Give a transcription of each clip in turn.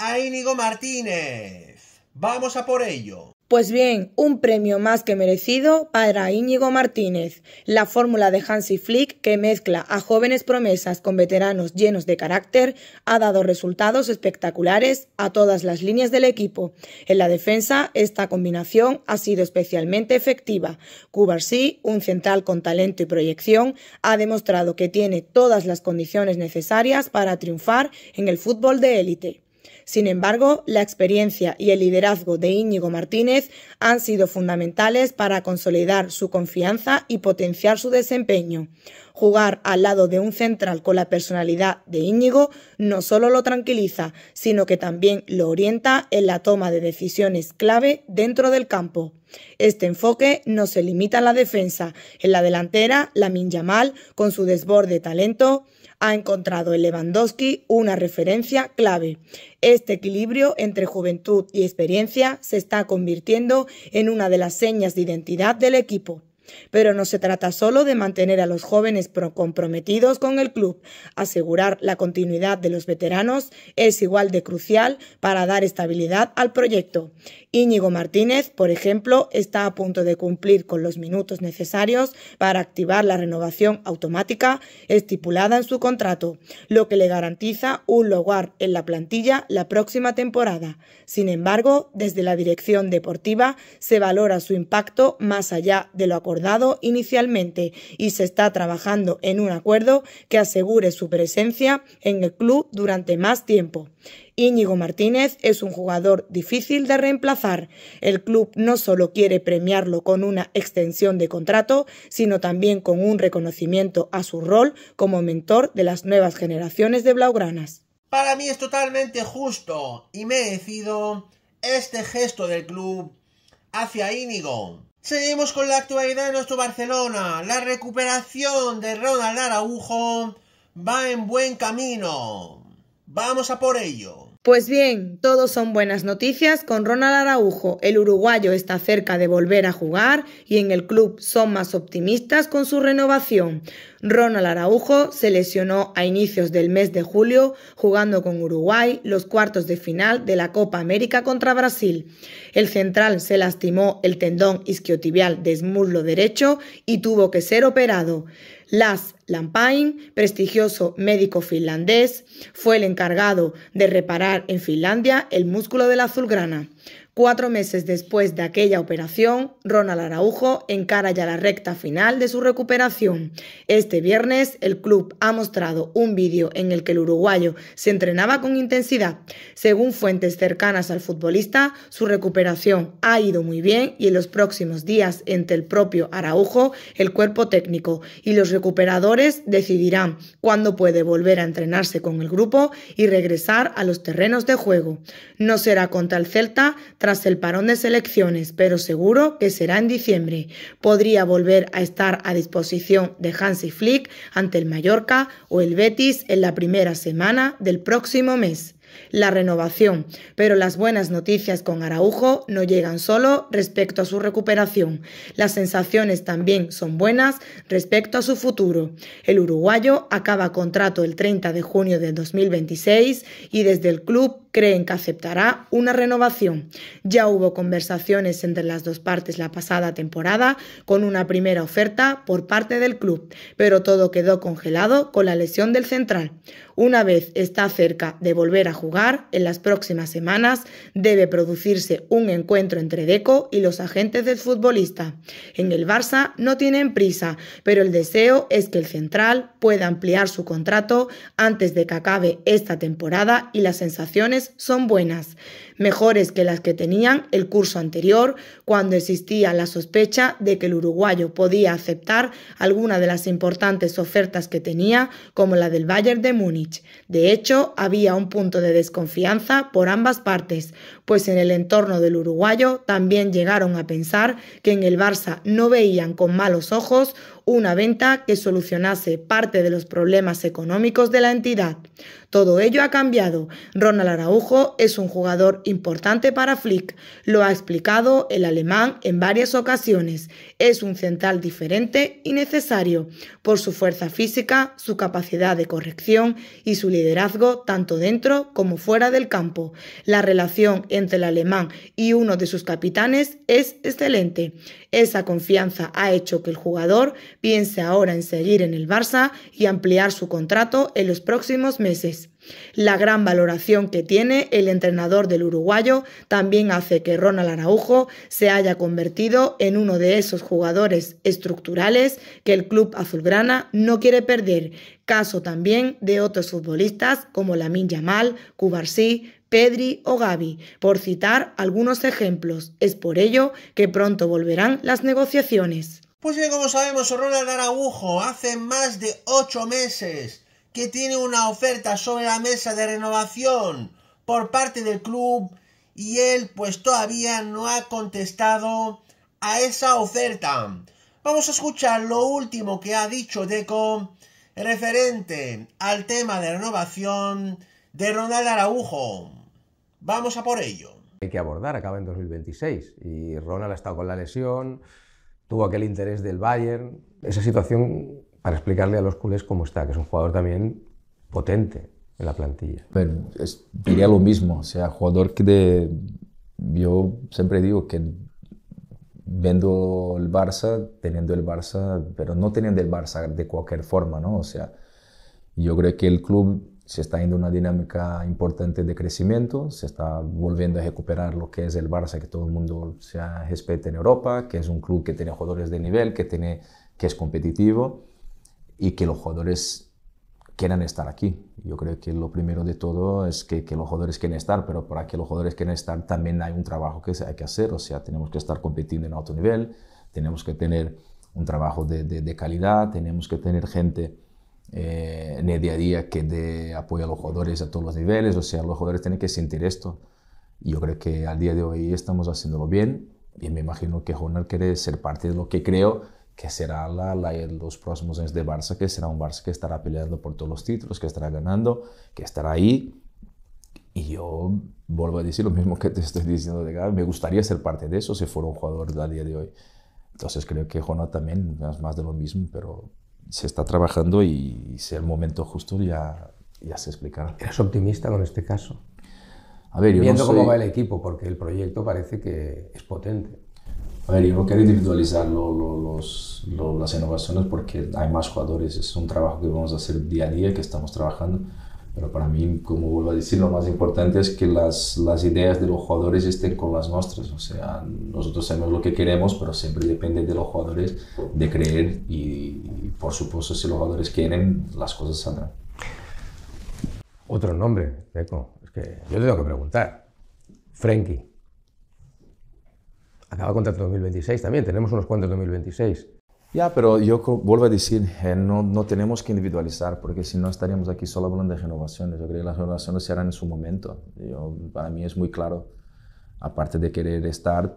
a Íñigo Martínez. Vamos a por ello. Pues bien, un premio más que merecido para Íñigo Martínez, la fórmula de Hansi Flick que mezcla a jóvenes promesas con veteranos llenos de carácter ha dado resultados espectaculares a todas las líneas del equipo. En la defensa, esta combinación ha sido especialmente efectiva. Cubarsí, un central con talento y proyección, ha demostrado que tiene todas las condiciones necesarias para triunfar en el fútbol de élite. Sin embargo, la experiencia y el liderazgo de Íñigo Martínez han sido fundamentales para consolidar su confianza y potenciar su desempeño. Jugar al lado de un central con la personalidad de Íñigo no solo lo tranquiliza, sino que también lo orienta en la toma de decisiones clave dentro del campo. Este enfoque no se limita a la defensa, en la delantera, la Yamal, con su desborde talento, ha encontrado en Lewandowski una referencia clave. Este equilibrio entre juventud y experiencia se está convirtiendo en una de las señas de identidad del equipo. Pero no se trata solo de mantener a los jóvenes comprometidos con el club. Asegurar la continuidad de los veteranos es igual de crucial para dar estabilidad al proyecto. Íñigo Martínez, por ejemplo, está a punto de cumplir con los minutos necesarios para activar la renovación automática estipulada en su contrato, lo que le garantiza un lugar en la plantilla la próxima temporada. Sin embargo, desde la dirección deportiva se valora su impacto más allá de lo acordado dado inicialmente y se está trabajando en un acuerdo que asegure su presencia en el club durante más tiempo. Íñigo Martínez es un jugador difícil de reemplazar. El club no solo quiere premiarlo con una extensión de contrato, sino también con un reconocimiento a su rol como mentor de las nuevas generaciones de Blaugranas. Para mí es totalmente justo y merecido este gesto del club hacia Íñigo. Seguimos con la actualidad de nuestro Barcelona. La recuperación de Ronald Araujo va en buen camino. Vamos a por ello. Pues bien, todos son buenas noticias con Ronald Araujo. El uruguayo está cerca de volver a jugar y en el club son más optimistas con su renovación. Ronald Araujo se lesionó a inicios del mes de julio jugando con Uruguay los cuartos de final de la Copa América contra Brasil. El central se lastimó el tendón isquiotibial muslo derecho y tuvo que ser operado. Las Lampain, prestigioso médico finlandés, fue el encargado de reparar en Finlandia el músculo de la azulgrana. Cuatro meses después de aquella operación, Ronald Araujo encara ya la recta final de su recuperación. Este viernes, el club ha mostrado un vídeo en el que el uruguayo se entrenaba con intensidad. Según fuentes cercanas al futbolista, su recuperación ha ido muy bien y en los próximos días, entre el propio Araujo, el cuerpo técnico y los recuperadores decidirán cuándo puede volver a entrenarse con el grupo y regresar a los terrenos de juego. No será contra el Celta, tras tras el parón de selecciones, pero seguro que será en diciembre. Podría volver a estar a disposición de Hansi Flick ante el Mallorca o el Betis en la primera semana del próximo mes. La renovación, pero las buenas noticias con Araujo no llegan solo respecto a su recuperación. Las sensaciones también son buenas respecto a su futuro. El uruguayo acaba contrato el 30 de junio de 2026 y desde el club creen que aceptará una renovación. Ya hubo conversaciones entre las dos partes la pasada temporada con una primera oferta por parte del club, pero todo quedó congelado con la lesión del central. Una vez está cerca de volver a jugar, en las próximas semanas debe producirse un encuentro entre Deco y los agentes del futbolista. En el Barça no tienen prisa, pero el deseo es que el central pueda ampliar su contrato antes de que acabe esta temporada y las sensaciones son buenas mejores que las que tenían el curso anterior, cuando existía la sospecha de que el uruguayo podía aceptar alguna de las importantes ofertas que tenía, como la del Bayern de Múnich. De hecho, había un punto de desconfianza por ambas partes, pues en el entorno del uruguayo también llegaron a pensar que en el Barça no veían con malos ojos una venta que solucionase parte de los problemas económicos de la entidad. Todo ello ha cambiado. Ronald Araujo es un jugador importante para Flick. Lo ha explicado el alemán en varias ocasiones. Es un central diferente y necesario por su fuerza física, su capacidad de corrección y su liderazgo tanto dentro como fuera del campo. La relación entre el alemán y uno de sus capitanes es excelente. Esa confianza ha hecho que el jugador piense ahora en seguir en el Barça y ampliar su contrato en los próximos meses. La gran valoración que tiene el entrenador del uruguayo también hace que Ronald Araujo se haya convertido en uno de esos jugadores estructurales que el club azulgrana no quiere perder, caso también de otros futbolistas como Lamin Yamal, Cubarsí, Pedri o Gavi, por citar algunos ejemplos. Es por ello que pronto volverán las negociaciones. Pues bien, como sabemos, Ronald Araujo hace más de ocho meses que tiene una oferta sobre la mesa de renovación por parte del club y él pues todavía no ha contestado a esa oferta. Vamos a escuchar lo último que ha dicho Deco referente al tema de renovación de Ronald Araujo. Vamos a por ello. Hay que abordar, acaba en 2026 y Ronald ha estado con la lesión, tuvo aquel interés del Bayern. Esa situación, para explicarle a los culés cómo está, que es un jugador también potente en la plantilla. Pero diría lo mismo, o sea, jugador que de, yo siempre digo que vendo el Barça, teniendo el Barça, pero no teniendo el Barça de cualquier forma, ¿no? O sea, yo creo que el club se está yendo una dinámica importante de crecimiento, se está volviendo a recuperar lo que es el Barça, que todo el mundo se respeta en Europa, que es un club que tiene jugadores de nivel, que, tiene, que es competitivo y que los jugadores quieran estar aquí. Yo creo que lo primero de todo es que, los jugadores quieran estar, pero para que los jugadores quieran estar también hay un trabajo que hay que hacer, o sea, tenemos que estar compitiendo en alto nivel, tenemos que tener un trabajo de calidad, tenemos que tener gente eh, en el día a día que dé apoyo a los jugadores a todos los niveles, o sea, los jugadores tienen que sentir esto. yo creo que al día de hoy estamos haciéndolo bien y me imagino que Ronald quiere ser parte de lo que creo que será la, la, los próximos años de Barça, que será un Barça que estará peleando por todos los títulos, que estará ganando, que estará ahí. Y yo vuelvo a decir lo mismo que te estoy diciendo de Me gustaría ser parte de eso si fuera un jugador del día de hoy. Entonces creo que Jonathan también es más de lo mismo, pero se está trabajando y, y sea el momento justo ya, ya se explicará. ¿Eres optimista con este caso? A ver, yo Viendo cómo va el equipo, porque el proyecto parece que es potente. A ver, yo no quiero individualizar los, las innovaciones porque hay más jugadores. Es un trabajo que vamos a hacer día a día, que estamos trabajando pero para mí, como vuelvo a decir, lo más importante es que las, ideas de los jugadores estén con las nuestras. O sea, nosotros sabemos lo que queremos, pero siempre depende de los jugadores de creer y, por supuesto, si los jugadores quieren, las cosas saldrán. Otro nombre, Deco. Es que yo tengo que preguntar. Frenkie. Acaba contrato 2026 también. Tenemos unos cuantos 2026. Ya, pero yo vuelvo a decir, eh, no, no, tenemos que individualizar, porque si no estaríamos aquí solo hablando de renovaciones. Yo creo que las renovaciones se harán en su momento. Yo, para mí es muy claro, aparte de querer estar,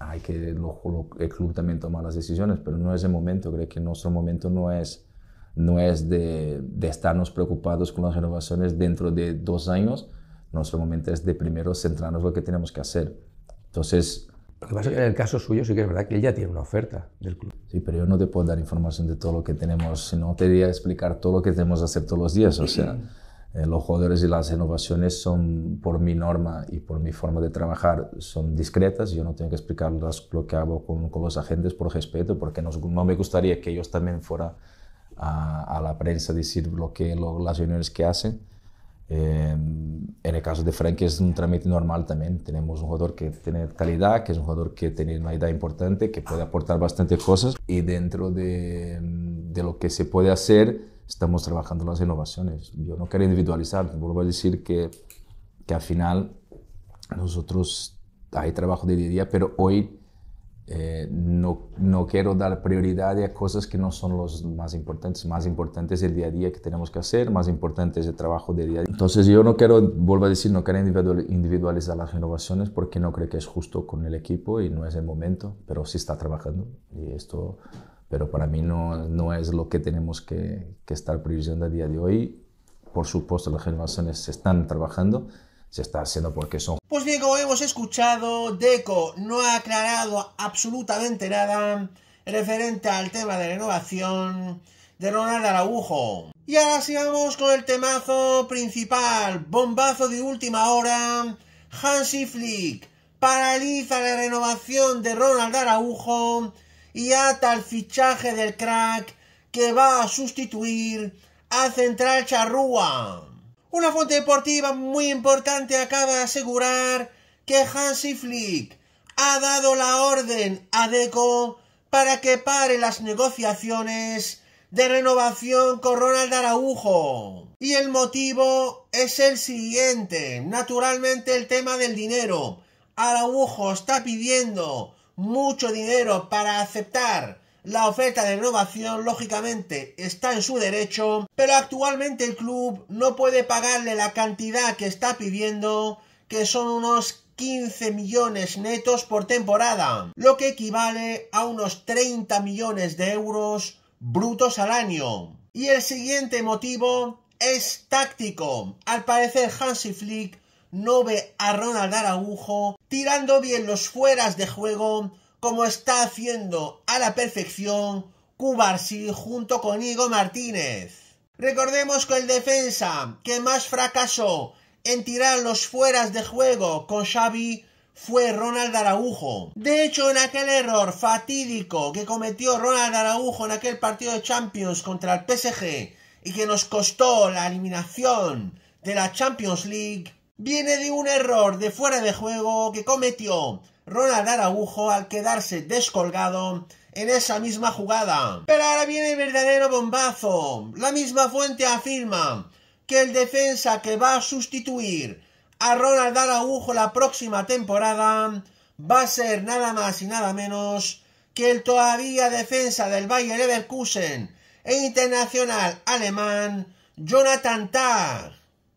hay que lo, el club también tomar las decisiones, pero no es el momento. Creo que nuestro momento no es, no es de, de estarnos preocupados con las renovaciones dentro de dos años. Nuestro momento es de primero centrarnos en lo que tenemos que hacer. Entonces, lo que pasa es que en el caso suyo sí que es verdad que él ya tiene una oferta del club. Sí, pero yo no te puedo dar información de todo lo que tenemos, no te voy explicar todo lo que tenemos que hacer todos los días. O sea, eh, los jugadores y las renovaciones son, por mi norma y por mi forma de trabajar, son discretas. Yo no tengo que explicar lo que hago con, los agentes por respeto, porque no me gustaría que ellos también fueran a, la prensa decir lo que, las reuniones que hacen. Eh, en el caso de Frank es un trámite normal también. Tenemos un jugador que tiene calidad, que es un jugador que tiene una edad importante, que puede aportar bastantes cosas. Y dentro mm, de, lo que se puede hacer, estamos trabajando las innovaciones. Yo no quiero individualizar, vuelvo a decir que, que al final nosotros hay trabajo de día a día, pero hoy eh, no, no, quiero dar prioridad a cosas que no son los más importantes. Más importante es el día a día que tenemos que hacer, más importante es el trabajo de día a día. Entonces yo no quiero, vuelvo a decir, no quiero individualizar las renovaciones porque no creo que es justo con el equipo y no es el momento, pero sí está trabajando y esto, pero para mí no, no es lo que tenemos que, que estar priorizando a día de hoy. Por supuesto, las renovaciones se están trabajando, se está haciendo porque son... Pues bien, como hemos escuchado, Deco no ha aclarado absolutamente nada referente al tema de renovación de Ronald Araujo. Y ahora sigamos con el temazo principal, bombazo de última hora, Hansi Flick paraliza la renovación de Ronald Araujo y ata el fichaje del crack que va a sustituir a Central Charrúa. Una fuente deportiva muy importante acaba de asegurar que Hansi Flick ha dado la orden a Deco para que pare las negociaciones de renovación con Ronald Araujo. Y el motivo es el siguiente, naturalmente el tema del dinero. Araujo está pidiendo mucho dinero para aceptar la oferta de renovación, lógicamente, está en su derecho, pero actualmente el club no puede pagarle la cantidad que está pidiendo, que son unos 15 millones netos por temporada, lo que equivale a unos 30 millones de euros brutos al año. Y el siguiente motivo es táctico. Al parecer Hansi Flick no ve a Ronald Araujo tirando bien los fueras de juego como está haciendo a la perfección Cubarsí junto con Igo Martínez. Recordemos que el defensa que más fracasó en tirar los fueras de juego con Xavi fue Ronald Araujo. De hecho, en aquel error fatídico que cometió Ronald Araujo en aquel partido de Champions contra el PSG y que nos costó la eliminación de la Champions League, viene de un error de fuera de juego que cometió Ronald Araujo al quedarse descolgado en esa misma jugada. Pero ahora viene el verdadero bombazo. La misma fuente afirma que el defensa que va a sustituir a Ronald Araujo la próxima temporada va a ser nada más y nada menos que el todavía defensa del Bayer Leverkusen e internacional alemán Jonathan Tag.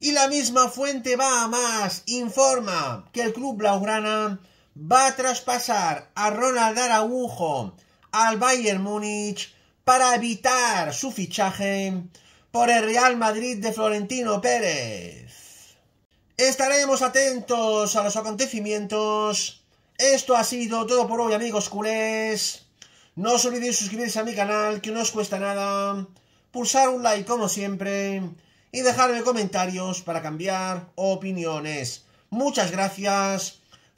Y la misma fuente va a más, informa que el club blaugrana va a traspasar a Ronald Araujo al Bayern Múnich para evitar su fichaje por el Real Madrid de Florentino Pérez. Estaremos atentos a los acontecimientos. Esto ha sido todo por hoy, amigos culés. No os olvidéis suscribirse a mi canal, que no os cuesta nada. Pulsar un like, como siempre. Y dejarme comentarios para cambiar opiniones. Muchas gracias